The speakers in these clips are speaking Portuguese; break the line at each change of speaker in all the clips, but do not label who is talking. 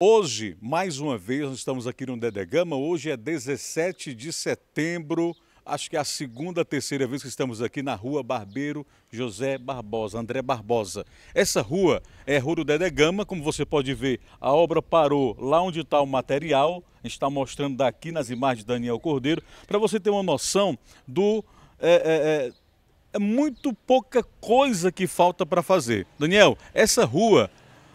Hoje, mais uma vez, nós estamos aqui no Dedegama. Hoje é 17 de setembro. Acho que é a segunda, terceira vez que estamos aqui na rua Barbeiro José Barbosa, André Barbosa. Essa rua é Rua do Dedegama, como você pode ver, a obra parou lá onde está o material. A gente está mostrando daqui nas imagens de Daniel Cordeiro, para você ter uma noção do. É, é, é, é muito pouca coisa que falta para fazer. Daniel, essa rua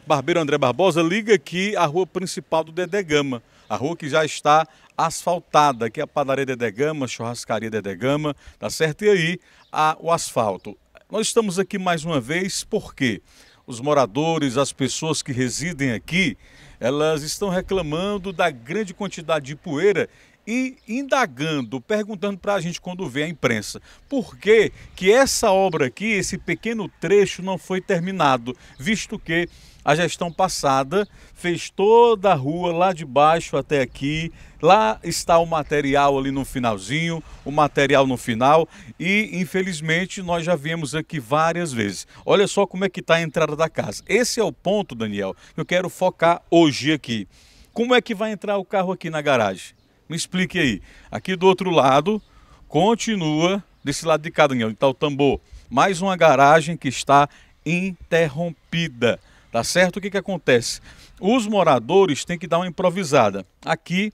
Barbeiro André Barbosa liga aqui a rua principal do Dedé Gama, a rua que já está asfaltada, que é a padaria Dedé Gama, churrascaria Dedé Gama, tá certo? E aí a, o asfalto. Nós estamos aqui mais uma vez porque os moradores, as pessoas que residem aqui, elas estão reclamando da grande quantidade de poeira e indagando, perguntando para a gente quando vê a imprensa, por que, que essa obra aqui, esse pequeno trecho, não foi terminado, visto que a gestão passada fez toda a rua lá de baixo até aqui. Lá está o material ali no finalzinho, o material no final e infelizmente nós já vimos aqui várias vezes. Olha só como é que está a entrada da casa. Esse é o ponto, Daniel, que eu quero focar hoje aqui. Como é que vai entrar o carro aqui na garagem? Me explique aí. Aqui do outro lado, continua desse lado de Caranhão, está o tambor. Mais uma garagem que está interrompida. Tá certo? O que, que acontece? Os moradores têm que dar uma improvisada. Aqui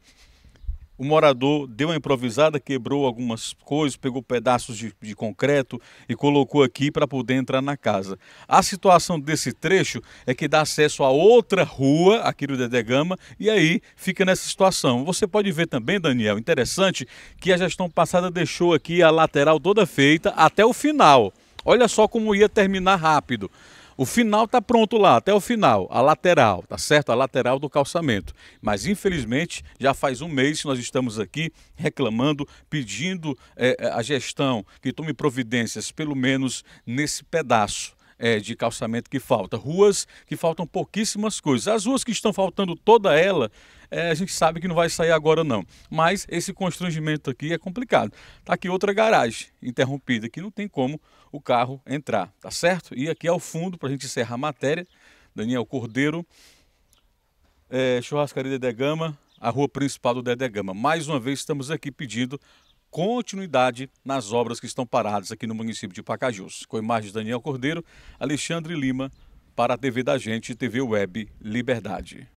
o morador deu uma improvisada, quebrou algumas coisas, pegou pedaços de, de concreto e colocou aqui para poder entrar na casa. A situação desse trecho é que dá acesso a outra rua aqui do Dedé Gama e aí fica nessa situação. Você pode ver também, Daniel, interessante que a gestão passada deixou aqui a lateral toda feita até o final. Olha só como ia terminar rápido. O final está pronto lá, até o final, a lateral, tá certo? A lateral do calçamento. Mas infelizmente já faz um mês que nós estamos aqui reclamando, pedindo é, a gestão que tome providências, pelo menos nesse pedaço é, de calçamento que falta, ruas que faltam pouquíssimas coisas. As ruas que estão faltando toda ela, é, a gente sabe que não vai sair agora não. Mas esse constrangimento aqui é complicado. Tá aqui outra garagem interrompida que não tem como o carro entrar, tá certo? E aqui ao fundo, para a gente encerrar a matéria, Daniel Cordeiro, é, Churrascaria Dedé Gama, a rua principal do Dedé Gama. Mais uma vez estamos aqui pedindo continuidade nas obras que estão paradas aqui no município de Pacajus. Com imagens de Daniel Cordeiro, Alexandre Lima, para a TV da Gente, TV Web Liberdade.